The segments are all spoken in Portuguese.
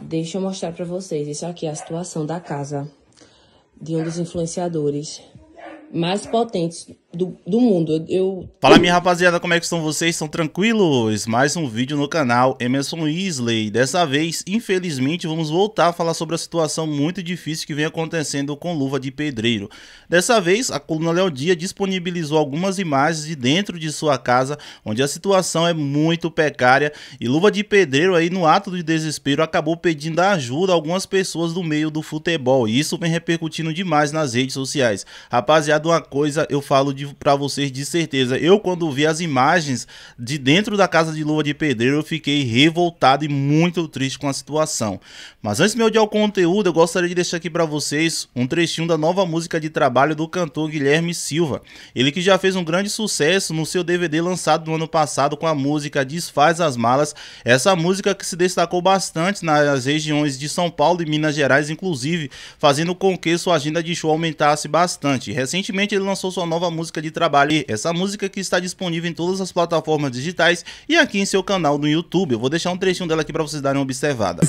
Deixa eu mostrar para vocês. Isso aqui é a situação da casa de um dos influenciadores mais potentes do, do mundo. Eu... Fala minha rapaziada, como é que estão vocês? Estão tranquilos? Mais um vídeo no canal Emerson Isley. Dessa vez, infelizmente, vamos voltar a falar sobre a situação muito difícil que vem acontecendo com luva de pedreiro. Dessa vez, a coluna Léo Dia disponibilizou algumas imagens de dentro de sua casa, onde a situação é muito precária e luva de pedreiro aí no ato de desespero acabou pedindo ajuda a algumas pessoas do meio do futebol. E isso vem repercutindo demais nas redes sociais. Rapaziada, uma coisa eu falo para vocês de certeza. Eu, quando vi as imagens de dentro da casa de luva de pedreiro, eu fiquei revoltado e muito triste com a situação. Mas antes de dia ao conteúdo, eu gostaria de deixar aqui para vocês um trechinho da nova música de trabalho do cantor Guilherme Silva. Ele que já fez um grande sucesso no seu DVD lançado no ano passado com a música Desfaz as Malas. Essa música que se destacou bastante nas regiões de São Paulo e Minas Gerais, inclusive, fazendo com que sua agenda de show aumentasse bastante. Recentemente ele lançou sua nova música música de trabalho. essa música que está disponível em todas as plataformas digitais e aqui em seu canal no YouTube. Eu vou deixar um trechinho dela aqui para vocês darem uma observada.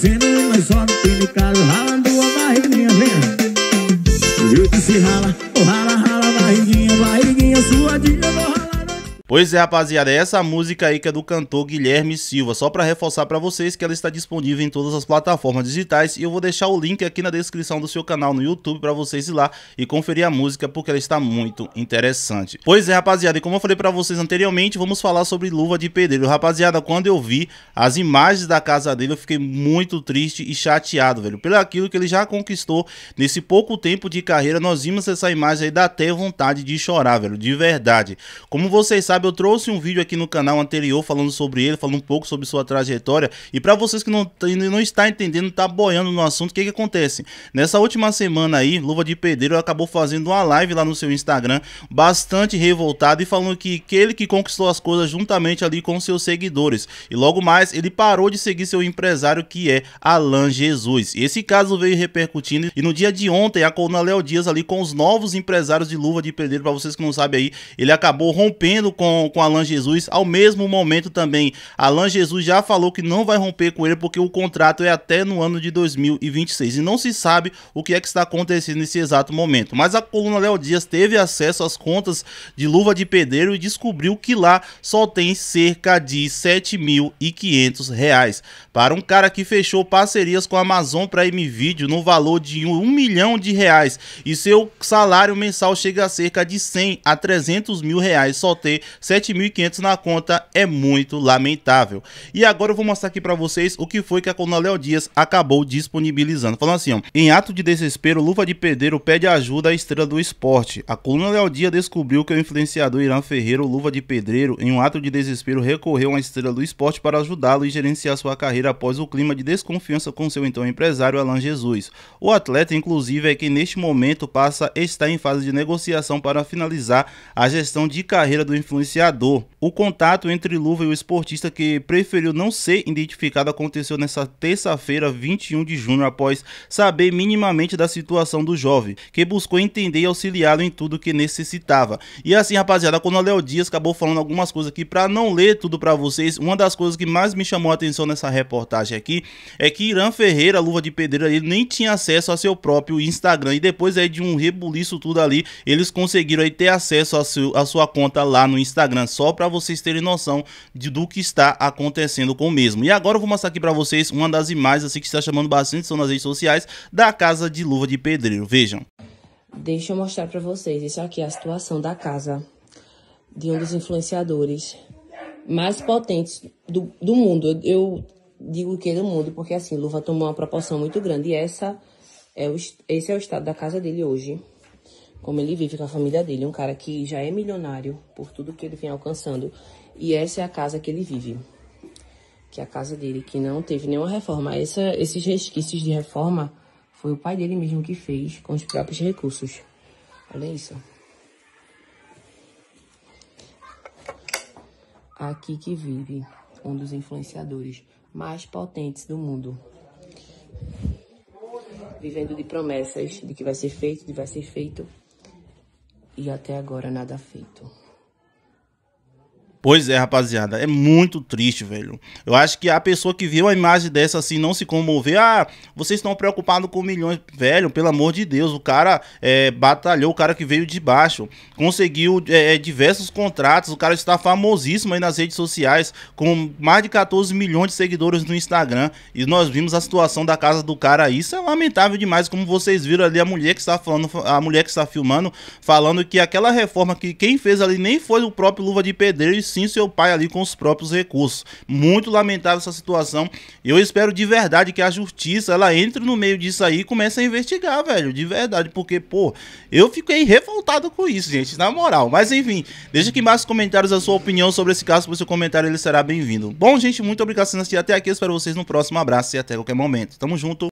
Pois é, rapaziada, é essa música aí que é do cantor Guilherme Silva. Só para reforçar para vocês que ela está disponível em todas as plataformas digitais e eu vou deixar o link aqui na descrição do seu canal no YouTube para vocês ir lá e conferir a música porque ela está muito interessante. Pois é, rapaziada, e como eu falei para vocês anteriormente, vamos falar sobre Luva de Pedreiro. Rapaziada, quando eu vi as imagens da casa dele, eu fiquei muito triste e chateado, velho, pelo aquilo que ele já conquistou nesse pouco tempo de carreira. Nós vimos essa imagem aí dá até vontade de chorar, velho, de verdade. Como vocês sabem, sabe, eu trouxe um vídeo aqui no canal anterior falando sobre ele, falando um pouco sobre sua trajetória. E para vocês que não, não está entendendo, tá boiando no assunto, o que que acontece? Nessa última semana aí, Luva de Pedreiro acabou fazendo uma live lá no seu Instagram, bastante revoltado e falando que aquele que conquistou as coisas juntamente ali com seus seguidores. E logo mais, ele parou de seguir seu empresário que é Alan Jesus. E esse caso veio repercutindo e no dia de ontem, a coluna Léo Dias ali com os novos empresários de Luva de Pedreiro, para vocês que não sabem aí, ele acabou rompendo com com, com Alan Jesus. Ao mesmo momento também, Alan Jesus já falou que não vai romper com ele porque o contrato é até no ano de 2026. E não se sabe o que é que está acontecendo nesse exato momento. Mas a coluna Léo Dias teve acesso às contas de Luva de Pedreiro e descobriu que lá só tem cerca de R$ 7.500 para um cara que fechou parcerias com a Amazon Prime Video no valor de um, um milhão de reais e seu salário mensal chega a cerca de 100 a 300 mil reais só ter 7.500 na conta é muito lamentável. E agora eu vou mostrar aqui para vocês o que foi que a Coluna Léo Dias acabou disponibilizando. Falando assim, ó, em ato de desespero, Luva de Pedreiro pede ajuda à estrela do esporte. A Coluna Léo Dias descobriu que o influenciador Irã Ferreiro, Luva de Pedreiro, em um ato de desespero, recorreu à estrela do esporte para ajudá-lo e gerenciar sua carreira após o clima de desconfiança com seu então empresário Alan Jesus. O atleta, inclusive, é que neste momento passa a estar em fase de negociação para finalizar a gestão de carreira do influenciador influenciador. O contato entre Luva e o esportista que preferiu não ser identificado aconteceu nesta terça-feira, 21 de junho, após saber minimamente da situação do jovem, que buscou entender e auxiliá-lo em tudo que necessitava. E assim, rapaziada, quando o Léo Dias acabou falando algumas coisas aqui para não ler tudo para vocês, uma das coisas que mais me chamou a atenção nessa reportagem aqui é que Irã Ferreira, Luva de Pedreira, ele nem tinha acesso a seu próprio Instagram e depois aí é de um rebuliço tudo ali, eles conseguiram aí ter acesso a, sua conta lá no Instagram Instagram, só para vocês terem noção de, do que está acontecendo com o mesmo. E agora eu vou mostrar aqui para vocês uma das imagens assim que está chamando bastante atenção nas redes sociais da casa de luva de pedreiro. Vejam. Deixa eu mostrar para vocês. Isso aqui é a situação da casa de um dos influenciadores mais potentes do, do mundo. Eu digo que é do mundo, porque assim, Luva tomou uma proporção muito grande. E essa é o, esse é o estado da casa dele hoje como ele vive com a família dele. Um cara que já é milionário por tudo que ele vem alcançando. E essa é a casa que ele vive. Que é a casa dele, que não teve nenhuma reforma. Essa, esses resquícios de reforma foi o pai dele mesmo que fez com os próprios recursos. Olha isso. Aqui que vive um dos influenciadores mais potentes do mundo. Vivendo de promessas de que vai ser feito, de vai ser feito e até agora nada feito. Pois é, rapaziada, é muito triste, velho. Eu acho que a pessoa que viu a imagem dessa assim não se comover, ah, vocês estão preocupados com milhões, velho, pelo amor de Deus, o cara é, batalhou, o cara que veio de baixo, conseguiu é, é diversos contratos, o cara está famosíssimo aí nas redes sociais, com mais de 14 milhões de seguidores no Instagram, e nós vimos a situação da casa do cara aí, isso é lamentável demais, como vocês viram ali a mulher que está falando, a mulher que está filmando, falando que aquela reforma que quem fez ali nem foi o próprio Luva de Pedreiro, sim seu pai ali com os próprios recursos. Muito lamentável essa situação. Eu espero de verdade que a justiça ela entre no meio disso aí e comece a investigar, velho, de verdade, porque pô, eu fiquei revoltado com isso, gente, na moral. Mas enfim, deixa aqui nos comentários a sua opinião sobre esse caso, porque seu comentário ele será bem-vindo. Bom, gente, muito obrigado por assistir até aqui. Eu espero vocês no próximo abraço e até qualquer momento. Tamo junto.